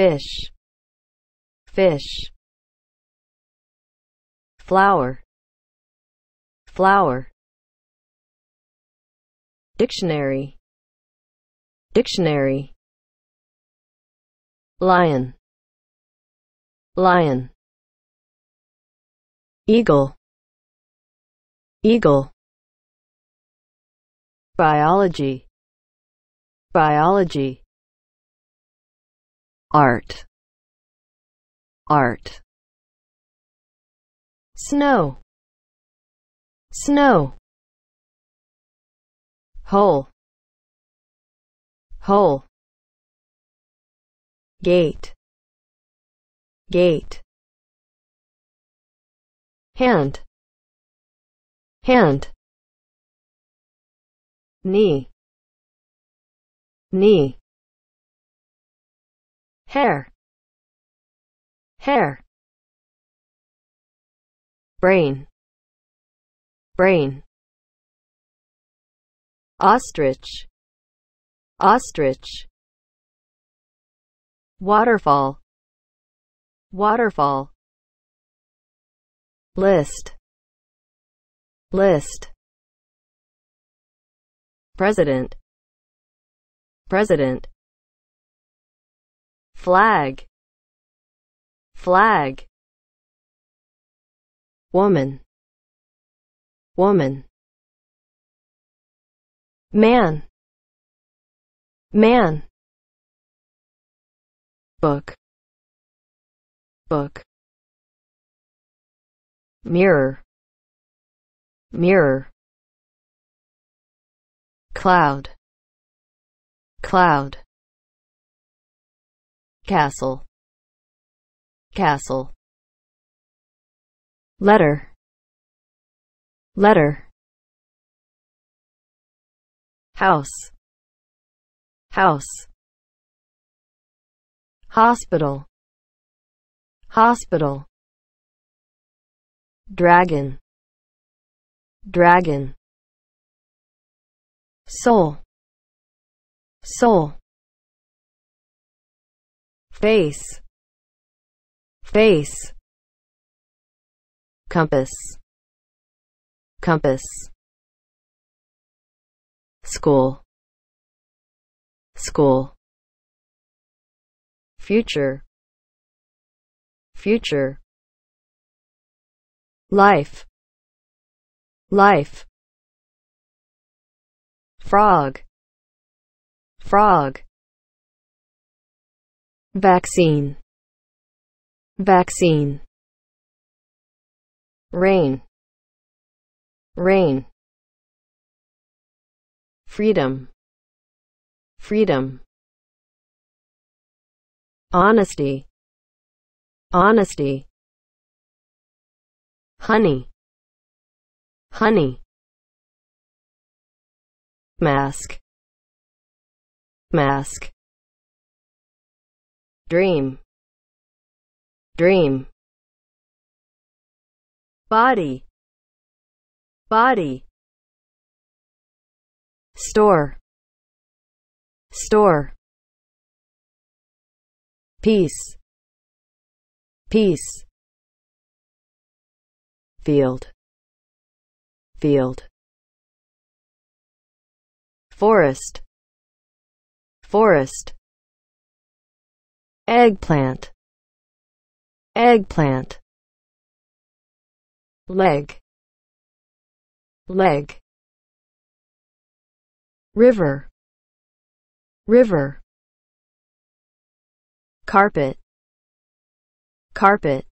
fish fish flower flower dictionary dictionary lion lion eagle eagle biology biology art art snow snow hole hole gate gate hand hand knee knee hair, hair, brain, brain, ostrich, ostrich, waterfall, waterfall, list, list, president, president, flag flag woman woman man man book book mirror mirror cloud cloud castle castle letter letter house house hospital hospital dragon dragon soul soul face face compass compass school school future future life life frog frog vaccine vaccine rain rain freedom freedom honesty honesty honey honey mask mask dream, dream, body, body, store, store, peace, peace, field, field, forest, forest, eggplant eggplant leg leg river river carpet carpet